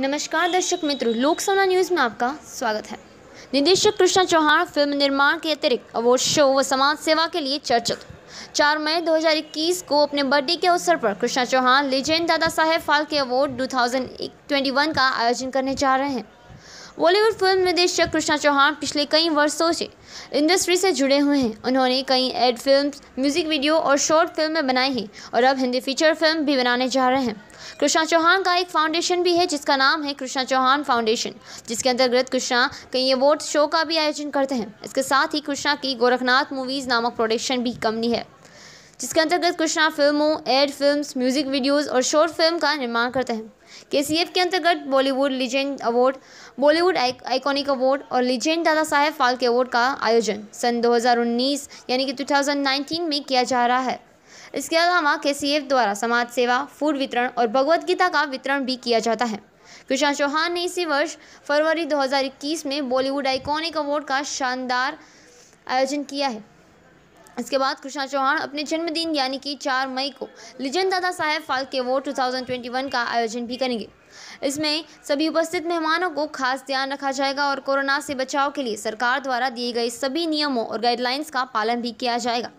नमस्कार दर्शक मित्रों लोकसभा न्यूज़ में आपका स्वागत है निदेशक कृष्णा चौहान फिल्म निर्माण के अतिरिक्त अवार्ड शो व समाज सेवा के लिए चर्चित चार मई 2021 को अपने बर्थडे के अवसर पर कृष्णा चौहान लेजेंड दादा साहेब फाल्के अवार्ड 2021 का आयोजन करने जा रहे हैं बॉलीवुड फिल्म निदेशक कृष्णा चौहान पिछले कई वर्षों से इंडस्ट्री से जुड़े हुए हैं उन्होंने कई एड फिल्म म्यूजिक वीडियो और शॉर्ट फिल्में बनाई हैं और अब हिंदी फीचर फिल्म भी बनाने जा रहे हैं कृष्णा चौहान का एक फाउंडेशन भी है जिसका नाम है कृष्णा चौहान फाउंडेशन जिसके अंतर्गत कृष्णा कई अवार्ड शो का भी आयोजन करते हैं इसके साथ ही कृष्णा की गोरखनाथ मूवीज़ नामक प्रोडक्शन भी कंपनी है जिसके अंतर्गत कृष्णा फिल्मों एड फिल्म्स म्यूज़िक वीडियोस और शॉर्ट फिल्म का निर्माण करते हैं के सी एफ के अंतर्गत Bollywood legend award Bollywood iconic award और legend Dadasaheb Phalke award का आयोजन सन 2019 यानी कि 2019 में किया जा रहा है इसके अलावा के सी एफ द्वारा समाज सेवा फूड वितरण और भगवत गीता का वितरण भी किया जाता है कृष्णा चौहान ने इसी वर्ष फरवरी 2021 में बॉलीवुड आइकॉनिक अवार्ड का शानदार आयोजन किया है इसके बाद कृष्णा चौहान अपने जन्मदिन यानी कि 4 मई को legend Dadasaheb Phalke award 2021 का आयोजन भी करेंगे इसमें सभी उपस्थित मेहमानों को खास ध्यान रखा जाएगा और कोरोना से बचाव के लिए सरकार द्वारा दिए गए सभी नियमों और गाइडलाइंस का पालन भी किया जाएगा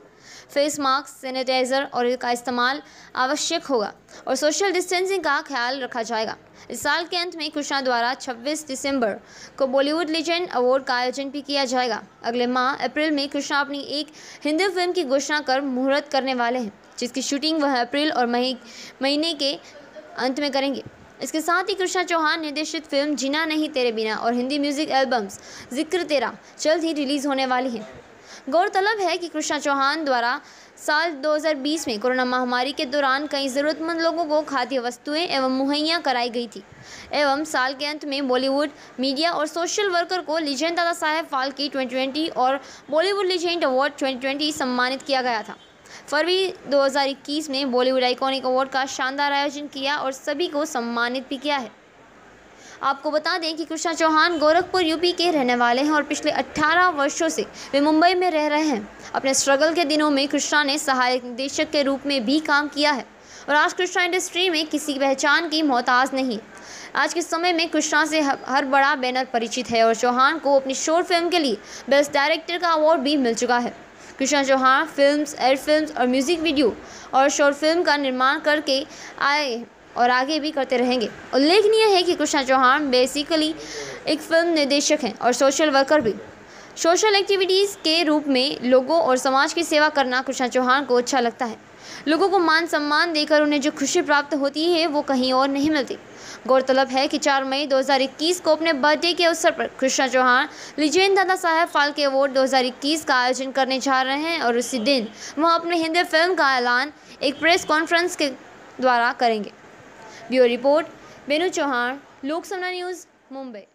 फेस मास्क सैनिटाइज़र और का इस्तेमाल आवश्यक होगा और सोशल डिस्टेंसिंग का ख्याल रखा जाएगा इस साल के अंत में कृष्णा द्वारा 26 दिसंबर को बॉलीवुड लीजेंड अवार्ड का आयोजन भी किया जाएगा अगले माह अप्रैल में कृष्णा अपनी एक हिंदी फिल्म की घोषणा कर मुहूर्त करने वाले हैं जिसकी शूटिंग वह अप्रैल और मई महीने के अंत में करेंगे इसके साथ ही कृष्णा चौहान निर्देशित फिल्म जीना नहीं तेरे बिना और हिंदी म्यूजिक एल्बम्स जिक्र तेरा जल्द ही रिलीज होने वाली है गौरतलब है कि कृष्णा चौहान द्वारा साल 2020 में कोरोना महामारी के दौरान कई ज़रूरतमंद लोगों को खाद्य वस्तुएं एवं मुहैया कराई गई थी एवं साल के अंत में बॉलीवुड मीडिया और सोशल वर्कर को लिजेंड दादा साहेब की ट्वेंटी और बॉलीवुड लिजेंड अवार्ड ट्वेंटी सम्मानित किया गया था फरवरी 2021 में बॉलीवुड आइकॉनिक अवार्ड का शानदार आयोजन किया और सभी को सम्मानित भी किया है आपको बता दें कि कृष्णा चौहान गोरखपुर यूपी के रहने वाले हैं और पिछले 18 वर्षों से वे मुंबई में रह रहे हैं अपने स्ट्रगल के दिनों में कृष्णा ने सहायक निदेशक के रूप में भी काम किया है और आज कृष्णा इंडस्ट्री में किसी पहचान की मोहताज नहीं आज के समय में कृष्णा से हर बड़ा बैनर परिचित है और चौहान को अपनी शॉर्ट फिल्म के लिए बेस्ट डायरेक्टर का अवार्ड भी मिल चुका है कृष्णा चौहान फिल्म्स एयर फिल्म्स और म्यूज़िक वीडियो और शॉर्ट फिल्म का निर्माण करके आए और आगे भी करते रहेंगे उल्लेखनीय है कि कृष्णा चौहान बेसिकली एक फिल्म निर्देशक हैं और सोशल वर्कर भी सोशल एक्टिविटीज़ के रूप में लोगों और समाज की सेवा करना कृष्णा चौहान को अच्छा लगता है लोगों को मान सम्मान देकर उन्हें जो खुशी प्राप्त होती है वो कहीं और नहीं मिलती गौरतलब है कि 4 मई 2021 को अपने बर्थडे के अवसर पर कृष्णा चौहान लिजेन दादा साहेब फाल्के अवार्ड 2021 का आयोजन करने जा रहे हैं और उसी दिन वह अपने हिंदी फिल्म का ऐलान एक प्रेस कॉन्फ्रेंस के द्वारा करेंगे bureau report Manu Chauhan Lok Sabha news Mumbai